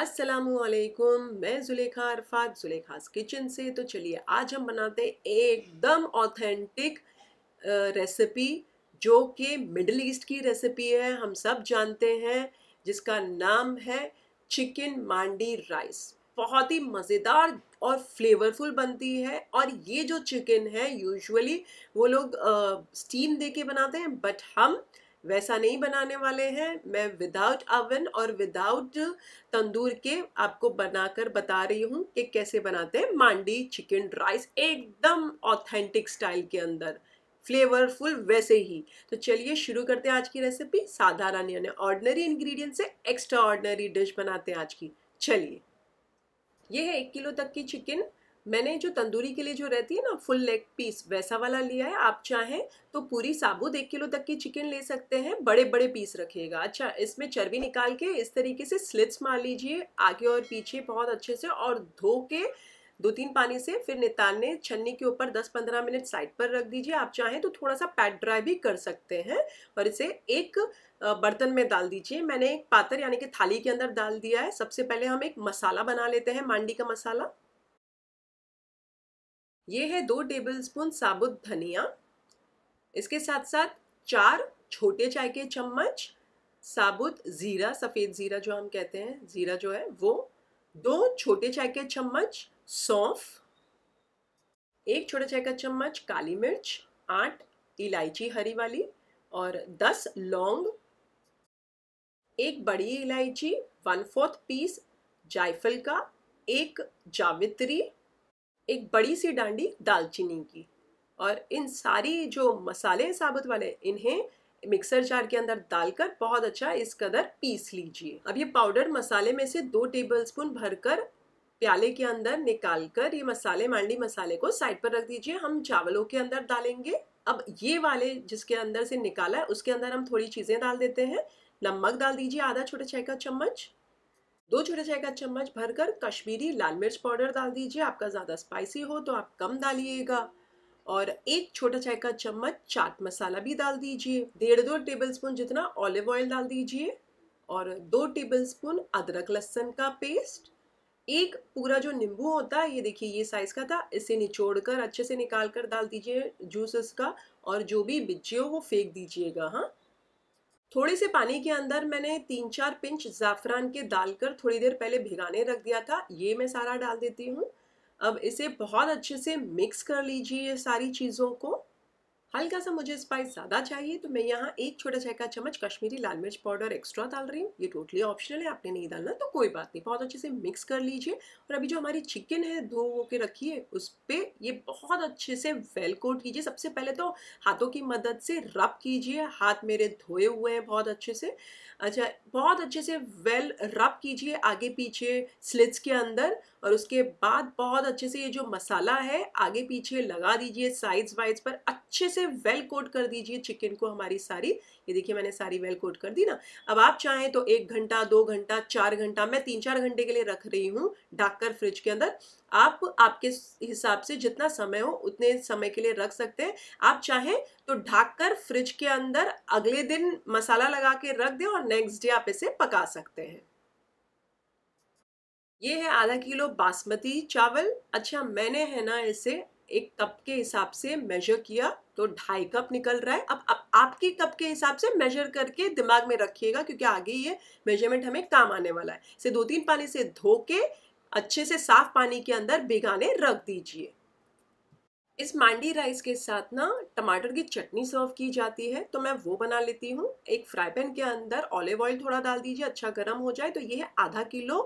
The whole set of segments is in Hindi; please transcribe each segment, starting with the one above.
असलकुम मैं जुलेखा अरफात जुलेखास किचन से तो चलिए आज हम बनाते हैं एकदम ऑथेंटिक रेसिपी जो कि मिडल ईस्ट की रेसिपी है हम सब जानते हैं जिसका नाम है चिकन मांडी राइस बहुत ही मज़ेदार और फ्लेवरफुल बनती है और ये जो चिकन है यूजुअली वो लोग स्टीम दे के बनाते हैं बट हम वैसा नहीं बनाने वाले हैं मैं विदाउट अवन और विदाउट तंदूर के आपको बनाकर बता रही हूँ कि कैसे बनाते हैं मांडी चिकन राइस एकदम ऑथेंटिक स्टाइल के अंदर फ्लेवरफुल वैसे ही तो चलिए शुरू करते हैं आज की रेसिपी साधारण यानी ऑर्डनरी इन्ग्रीडियंट से एक्स्ट्रा ऑर्डनरी डिश बनाते हैं आज की चलिए यह है एक किलो तक की चिकन मैंने जो तंदूरी के लिए जो रहती है ना फुल लेग पीस वैसा वाला लिया है आप चाहें तो पूरी साबुत एक किलो तक की चिकन ले सकते हैं बड़े बड़े पीस रखिएगा अच्छा इसमें चर्बी निकाल के इस तरीके से स्लिट्स मार लीजिए आगे और पीछे बहुत अच्छे से और धो के दो तीन पानी से फिर नितारने छन्नी के ऊपर 10-15 मिनट साइड पर रख दीजिए आप चाहें तो थोड़ा सा पैट ड्राई भी कर सकते हैं और इसे एक बर्तन में डाल दीजिए मैंने एक पात्र यानी कि थाली के अंदर डाल दिया है सबसे पहले हम एक मसाला बना लेते हैं मांडी का मसाला ये है दो टेबलस्पून साबुत धनिया इसके साथ साथ चार छोटे चाय के चम्मच साबुत ज़ीरा सफ़ेद ज़ीरा जो हम कहते हैं ज़ीरा जो है वो दो छोटे चाय के चम्मच सौंफ एक छोटे चाय का चम्मच काली मिर्च आठ इलायची हरी वाली और दस लौंग एक बड़ी इलायची वन फोर्थ पीस जायफल का एक जावित्री एक बड़ी सी डांडी दालचीनी की और इन सारी जो मसाले हैं साबुत वाले इन्हें मिक्सर जार के अंदर डालकर बहुत अच्छा इस कदर पीस लीजिए अब ये पाउडर मसाले में से दो टेबलस्पून भरकर प्याले के अंदर निकाल कर ये मसाले मांडी मसाले को साइड पर रख दीजिए हम चावलों के अंदर डालेंगे अब ये वाले जिसके अंदर से निकाला है उसके अंदर हम थोड़ी चीज़ें डाल देते हैं नमक डाल दीजिए आधा छोटा चाय का चम्मच दो छोटा चाय का चम्मच भरकर कश्मीरी लाल मिर्च पाउडर डाल दीजिए आपका ज़्यादा स्पाइसी हो तो आप कम डालिएगा और एक छोटा चाय का चम्मच चाट मसाला भी डाल दीजिए डेढ़ दो टेबलस्पून जितना ऑलिव ऑयल डाल दीजिए और दो टेबलस्पून अदरक लहसुन का पेस्ट एक पूरा जो नींबू होता है ये देखिए ये साइज़ का था इसे निचोड़ कर अच्छे से निकाल कर डाल दीजिए जूसेस का और जो भी बिज्जी हो वो फेंक दीजिएगा हाँ थोड़े से पानी के अंदर मैंने तीन चार पिंच ज़ाफ़रान के डालकर थोड़ी देर पहले भिगाने रख दिया था ये मैं सारा डाल देती हूँ अब इसे बहुत अच्छे से मिक्स कर लीजिए सारी चीज़ों को हल्का सा मुझे स्पाइस ज़्यादा चाहिए तो मैं यहाँ एक छोटा चाय का चम्मच कश्मीरी लाल मिर्च पाउडर एक्स्ट्रा डाल रही हूँ ये टोटली ऑप्शनल है आपने नहीं डालना तो कोई बात नहीं बहुत अच्छे से मिक्स कर लीजिए और अभी जो हमारी चिकन है धो वो के रखिए उस पर ये बहुत अच्छे से वेल कोट कीजिए सबसे पहले तो हाथों की मदद से रब कीजिए हाथ मेरे धोए हुए हैं बहुत अच्छे से अच्छा बहुत अच्छे से वेल रब कीजिए आगे पीछे स्लिट्स के अंदर और उसके बाद बहुत अच्छे से ये जो मसाला है आगे पीछे लगा दीजिए साइड्स वाइज पर अच्छे से से वेल कोट कर दीजिए चिकन को हमारी सारी ये देखिए मैंने सारी वेल कोट कर दी ना अब आप चाहें तो एक घंटा दो घंटा चार घंटा मैं तीन चार घंटे के लिए रख रही हूँ ढक फ्रिज के अंदर आप आपके हिसाब से जितना समय हो उतने समय के लिए रख सकते हैं आप चाहें तो ढक कर फ्रिज के अंदर अगले दिन मसाला लगा के रख दें और नेक्स्ट डे आप इसे पका सकते हैं ये है आधा किलो बासमती चावल अच्छा मैंने है ना इसे एक कप के हिसाब से मेजर किया तो ढाई कप निकल रहा है अब, अब आपके कप के हिसाब से मेजर करके दिमाग में रखिएगा क्योंकि आगे ये मेजरमेंट हमें काम आने वाला है इसे दो तीन पानी से धो के अच्छे से साफ पानी के अंदर भिगाने रख दीजिए इस मांडी राइस के साथ ना टमाटर की चटनी सर्व की जाती है तो मैं वो बना लेती हूँ एक फ्राई पैन के अंदर ऑलिव ऑयल थोड़ा डाल दीजिए अच्छा गर्म हो जाए तो ये है आधा किलो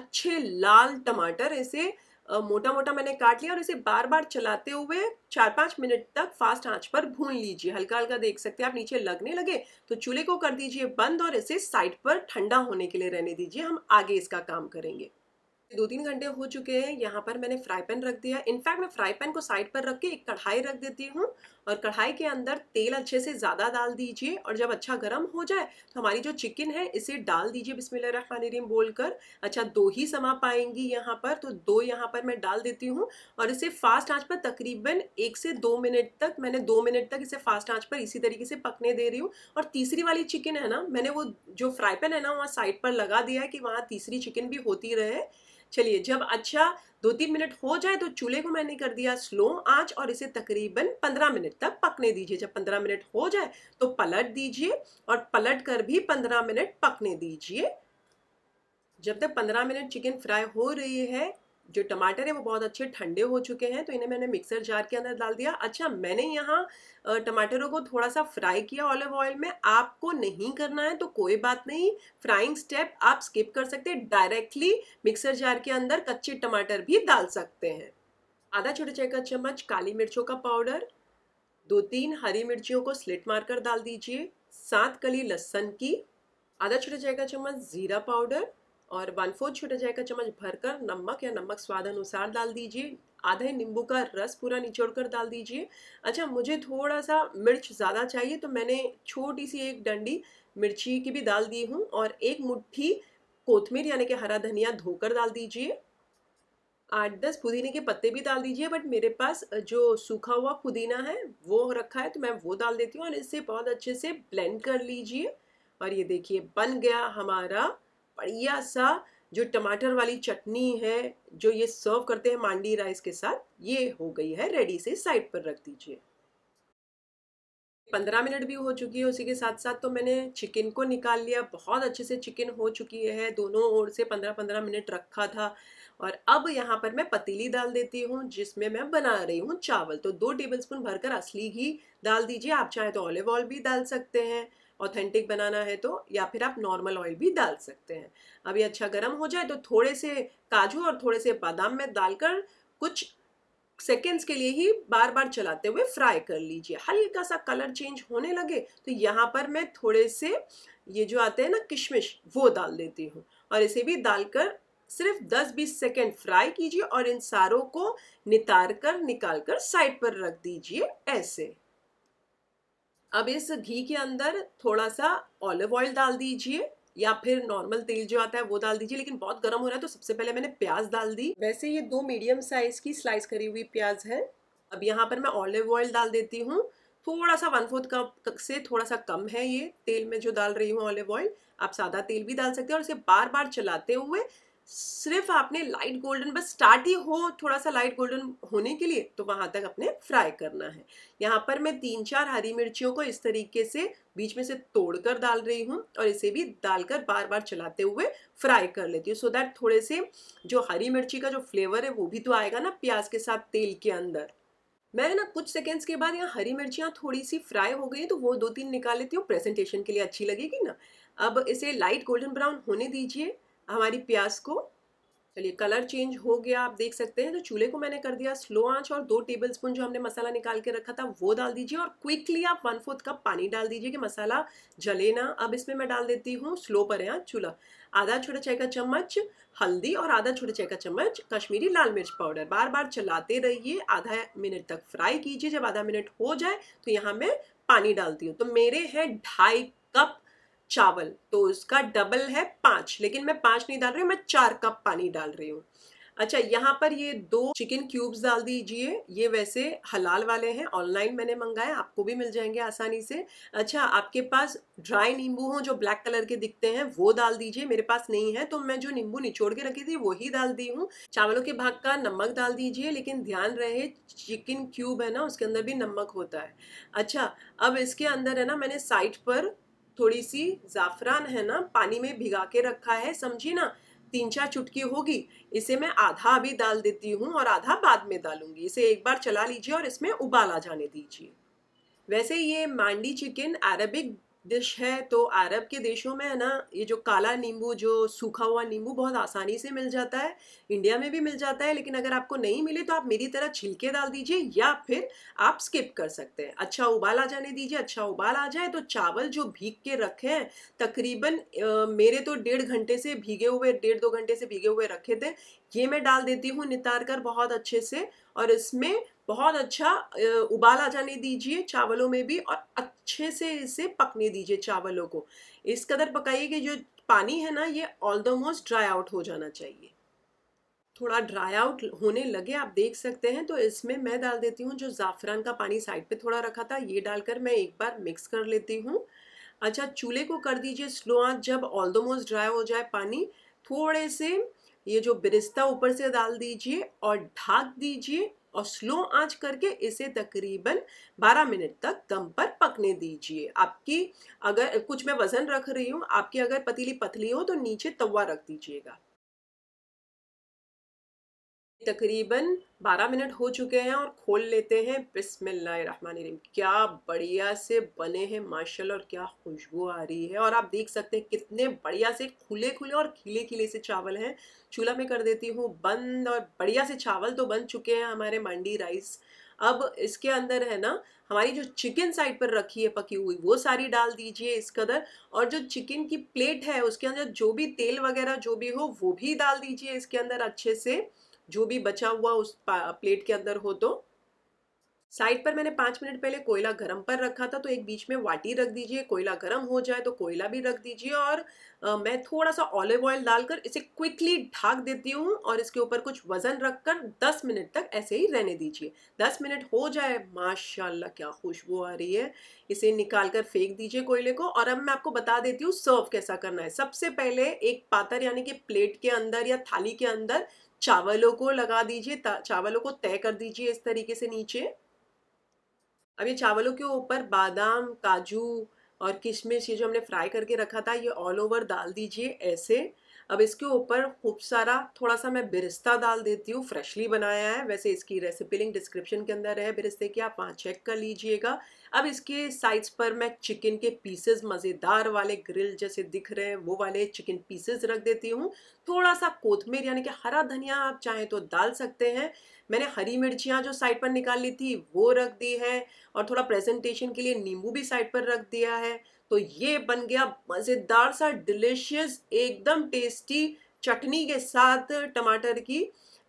अच्छे लाल टमाटर ऐसे मोटा मोटा मैंने काट लिया और इसे बार बार चलाते हुए चार पाँच मिनट तक फास्ट आंच पर भून लीजिए हल्का हल्का देख सकते हैं आप नीचे लगने लगे तो चूल्हे को कर दीजिए बंद और इसे साइड पर ठंडा होने के लिए रहने दीजिए हम आगे इसका काम करेंगे दो तीन घंटे हो चुके हैं यहाँ पर मैंने फ्राई पैन रख दिया इनफैक्ट मैं फ्राई पैन को साइड पर रख के एक कढ़ाई रख देती हूँ और कढ़ाई के अंदर तेल अच्छे से ज़्यादा डाल दीजिए और जब अच्छा गर्म हो जाए तो हमारी जो चिकन है इसे डाल दीजिए बिस्मिल्लाम बोल कर अच्छा दो ही समा पाएंगी यहाँ पर तो दो यहाँ पर मैं डाल देती हूँ और इसे फास्ट आँच पर तकरीबन एक से दो मिनट तक मैंने दो मिनट तक इसे फास्ट आँच पर इसी तरीके से पकने दे रही हूँ और तीसरी वाली चिकन है ना मैंने वो जो फ्राई पैन है ना वहाँ साइड पर लगा दिया है कि वहाँ तीसरी चिकन भी होती रहे चलिए जब अच्छा दो तीन मिनट हो जाए तो चूल्हे को मैंने कर दिया स्लो आंच और इसे तकरीबन पंद्रह मिनट तक पकने दीजिए जब पंद्रह मिनट हो जाए तो पलट दीजिए और पलट कर भी पंद्रह मिनट पकने दीजिए जब तक पंद्रह मिनट चिकन फ्राई हो रही है जो टमाटर है वो बहुत अच्छे ठंडे हो चुके हैं तो इन्हें मैंने मिक्सर जार के अंदर डाल दिया अच्छा मैंने यहाँ टमाटरों को थोड़ा सा फ्राई किया ऑलिव ऑयल में आपको नहीं करना है तो कोई बात नहीं फ्राइंग स्टेप आप स्किप कर सकते हैं डायरेक्टली मिक्सर जार के अंदर कच्चे टमाटर भी डाल सकते हैं आधा छोटे चाय का चम्मच काली मिर्चों का पाउडर दो तीन हरी मिर्चियों को स्लिट मारकर डाल दीजिए सात कली लहसन की आधा छोटे चाय का चम्मच ज़ीरा पाउडर और वन फोर्थ छोटा चाय का चम्मच भरकर नमक या नमक स्वाद अनुसार डाल दीजिए आधा नींबू का रस पूरा निचोड़ कर डाल दीजिए अच्छा मुझे थोड़ा सा मिर्च ज़्यादा चाहिए तो मैंने छोटी सी एक डंडी मिर्ची की भी डाल दी हूँ और एक मुट्ठी कोथमीर यानी कि हरा धनिया धोकर डाल दीजिए आठ दस पुदीने के पत्ते भी डाल दीजिए बट मेरे पास जो सूखा हुआ पुदीना है वो रखा है तो मैं वो डाल देती हूँ और इससे बहुत अच्छे से ब्लेंड कर लीजिए और ये देखिए बन गया हमारा बढ़िया सा जो टमाटर वाली चटनी है जो ये सर्व करते हैं मांडी राइस के साथ ये हो गई है रेडी से साइड पर रख दीजिए पंद्रह मिनट भी हो चुकी है उसी के साथ साथ तो मैंने चिकन को निकाल लिया बहुत अच्छे से चिकन हो चुकी है दोनों ओर से पंद्रह पंद्रह मिनट रखा था और अब यहाँ पर मैं पतीली डाल देती हूँ जिसमें मैं बना रही हूँ चावल तो दो टेबलस्पून भरकर असली घी डाल दीजिए आप चाहे तो ऑलिव ऑयल भी डाल सकते हैं ऑथेंटिक बनाना है तो या फिर आप नॉर्मल ऑयल भी डाल सकते हैं अभी अच्छा गर्म हो जाए तो थोड़े से काजू और थोड़े से बादाम में डालकर कुछ सेकेंड्स के लिए ही बार बार चलाते हुए फ्राई कर लीजिए हल्का सा कलर चेंज होने लगे तो यहाँ पर मैं थोड़े से ये जो आते हैं ना किशमिश वो डाल देती हूँ और इसे भी डालकर सिर्फ 10-20 सेकेंड फ्राई कीजिए और इन सारों को नितार कर निकाल कर साइड पर रख दीजिए ऐसे अब इस घी के अंदर थोड़ा सा ऑलिव ऑयल डाल दीजिए या फिर नॉर्मल तेल जो आता है वो डाल दीजिए लेकिन बहुत गर्म हो रहा है तो सबसे पहले मैंने प्याज डाल दी वैसे ये दो मीडियम साइज की स्लाइस करी हुई प्याज है अब यहाँ पर मैं ऑलिव ऑयल डाल देती हूँ थोड़ा सा वन फोर्थ कप से थोड़ा सा कम है ये तेल में जो डाल रही हूँ ऑलिव ऑयल आप सादा तेल भी डाल सकते हैं और इसे बार बार चलाते हुए सिर्फ आपने लाइट गोल्डन बस स्टार्ट ही हो थोड़ा सा लाइट गोल्डन होने के लिए तो वहाँ तक अपने फ्राई करना है यहाँ पर मैं तीन चार हरी मिर्चियों को इस तरीके से बीच में से तोड़कर डाल रही हूँ और इसे भी डालकर बार बार चलाते हुए फ्राई कर लेती हूँ सो दैट थोड़े से जो हरी मिर्ची का जो फ्लेवर है वो भी तो आएगा ना प्याज के साथ तेल के अंदर मैं ना कुछ सेकेंड्स के बाद यहाँ हरी मिर्चियाँ थोड़ी सी फ्राई हो गई तो वो दो तीन निकाल लेती हूँ प्रेजेंटेशन के लिए अच्छी लगेगी ना अब इसे लाइट गोल्डन ब्राउन होने दीजिए हमारी प्याज को चलिए कलर चेंज हो गया आप देख सकते हैं तो चूल्हे को मैंने कर दिया स्लो आंच और दो टेबल स्पून जो हमने मसाला निकाल के रखा था वो डाल दीजिए और क्विकली आप वन फोर्थ कप पानी डाल दीजिए कि मसाला जले ना अब इसमें मैं डाल देती हूँ स्लो पर है हाँ, चूल्हा आधा छोटा चाय का चम्मच हल्दी और आधा छोटा चाय का चम्मच कश्मीरी लाल मिर्च पाउडर बार बार चलाते रहिए आधा मिनट तक फ्राई कीजिए जब आधा मिनट हो जाए तो यहाँ मैं पानी डालती हूँ तो मेरे हैं ढाई चावल तो उसका डबल है पाँच लेकिन मैं पाँच नहीं डाल रही हूँ मैं चार कप पानी डाल रही हूँ अच्छा यहाँ पर ये दो चिकन क्यूब्स डाल दीजिए ये वैसे हलाल वाले हैं ऑनलाइन मैंने मंगाए आपको भी मिल जाएंगे आसानी से अच्छा आपके पास ड्राई नींबू हो जो ब्लैक कलर के दिखते हैं वो डाल दीजिए मेरे पास नहीं है तो मैं जो नींबू निचोड़ के रखी थी वही डाल दी हूँ चावलों के भाग का नमक डाल दीजिए लेकिन ध्यान रहे चिकन क्यूब है ना उसके अंदर भी नमक होता है अच्छा अब इसके अंदर है ना मैंने साइड पर थोड़ी सी ज़ाफ़रान है ना पानी में भिगा के रखा है समझी ना तीन चार चुटकी होगी इसे मैं आधा अभी डाल देती हूँ और आधा बाद में डालूंगी इसे एक बार चला लीजिए और इसमें उबाला जाने दीजिए वैसे ये मांडी चिकन अरबिक डिश है तो अरब के देशों में है ना ये जो काला नींबू जो सूखा हुआ नींबू बहुत आसानी से मिल जाता है इंडिया में भी मिल जाता है लेकिन अगर आपको नहीं मिले तो आप मेरी तरह छिलके डाल दीजिए या फिर आप स्किप कर सकते हैं अच्छा उबाल आ जाने दीजिए अच्छा उबाल आ जाए तो चावल जो भीग के रखे हैं तकरीबन मेरे तो डेढ़ घंटे से भीगे हुए डेढ़ दो घंटे से भीगे हुए रखे थे ये मैं डाल देती हूँ नितार कर बहुत अच्छे से और इसमें बहुत अच्छा उबाल आ जाने दीजिए चावलों में भी और अच्छे से इसे पकने दीजिए चावलों को इस कदर पकाइए कि जो पानी है ना ये all the most dry out हो जाना चाहिए थोड़ा ड्राई आउट होने लगे आप देख सकते हैं तो इसमें मैं डाल देती हूँ जो ज़ाफ़रान का पानी साइड पे थोड़ा रखा था ये डालकर मैं एक बार मिक्स कर लेती हूँ अच्छा चूल्हे को कर दीजिए स्लो आँच जब ऑल द मोस्ट ड्राई हो जाए पानी थोड़े से ये जो बिरिस्ता ऊपर से डाल दीजिए और ढाक दीजिए और स्लो आंच करके इसे तकरीबन 12 मिनट तक दम पर पकने दीजिए आपकी अगर कुछ मैं वज़न रख रही हूँ आपकी अगर पतीली पतली हो तो नीचे तवा रख दीजिएगा तकरीबन 12 मिनट हो चुके हैं और खोल लेते हैं बिस्मिल्लाहिर्रहमानिर्रहीम क्या बढ़िया से बने हैं माशाल्लाह और क्या खुशबू आ रही है और आप देख सकते हैं कितने बढ़िया से खुले खुले और खिले खिले से चावल हैं चूल्हा में कर देती हूँ बंद और बढ़िया से चावल तो बन चुके हैं हमारे मंडी राइस अब इसके अंदर है ना हमारी जो चिकन साइड पर रखी है पकी हुई वो सारी डाल दीजिए इस कदर और जो चिकन की प्लेट है उसके अंदर जो भी तेल वगैरह जो भी हो वो भी डाल दीजिए इसके अंदर अच्छे से जो भी बचा हुआ उस प्लेट के अंदर हो तो साइड पर मैंने पाँच मिनट पहले कोयला गरम पर रखा था तो एक बीच में वाटी रख दीजिए कोयला गरम हो जाए तो कोयला भी रख दीजिए और आ, मैं थोड़ा सा ऑलिव ऑयल डालकर इसे क्विकली ढाक देती हूँ और इसके ऊपर कुछ वज़न रखकर 10 मिनट तक ऐसे ही रहने दीजिए 10 मिनट हो जाए माशाल्लाह क्या खुशबू आ रही है इसे निकाल कर फेंक दीजिए कोयले को और अब मैं आपको बता देती हूँ सर्व कैसा करना है सबसे पहले एक पातर यानी कि प्लेट के अंदर या थाली के अंदर चावलों को लगा दीजिए चावलों को तय कर दीजिए इस तरीके से नीचे अब ये चावलों के ऊपर बादाम काजू और किशमिश ये जो हमने फ्राई करके रखा था ये ऑल ओवर डाल दीजिए ऐसे अब इसके ऊपर खूब सारा थोड़ा सा मैं बिरिस्ता डाल देती हूँ फ्रेशली बनाया है वैसे इसकी रेसिपी लिंक डिस्क्रिप्शन के अंदर है बिरिस्ते की आप वहाँ चेक कर लीजिएगा अब इसके साइड्स पर मैं चिकन के पीसेस मज़ेदार वाले ग्रिल जैसे दिख रहे हैं वो वाले चिकन पीसेस रख देती हूँ थोड़ा सा कोथमीर यानी कि हरा धनिया आप चाहें तो डाल सकते हैं मैंने हरी मिर्चियाँ जो साइड पर निकाल ली थी वो रख दी है और थोड़ा प्रेजेंटेशन के लिए नींबू भी साइड पर रख दिया है तो ये बन गया मज़ेदार सा डिलिशियस एकदम टेस्टी चटनी के साथ टमाटर की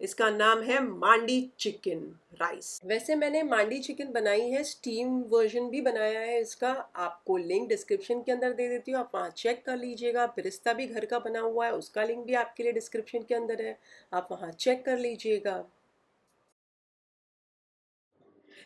इसका नाम है मांडी चिकन राइस वैसे मैंने मांडी चिकन बनाई है स्टीम वर्जन भी बनाया है इसका आपको लिंक डिस्क्रिप्शन के अंदर दे देती हूँ आप वहाँ चेक कर लीजिएगा पिरिस्ता भी घर का बना हुआ है उसका लिंक भी आपके लिए डिस्क्रिप्शन के अंदर है आप वहाँ चेक कर लीजिएगा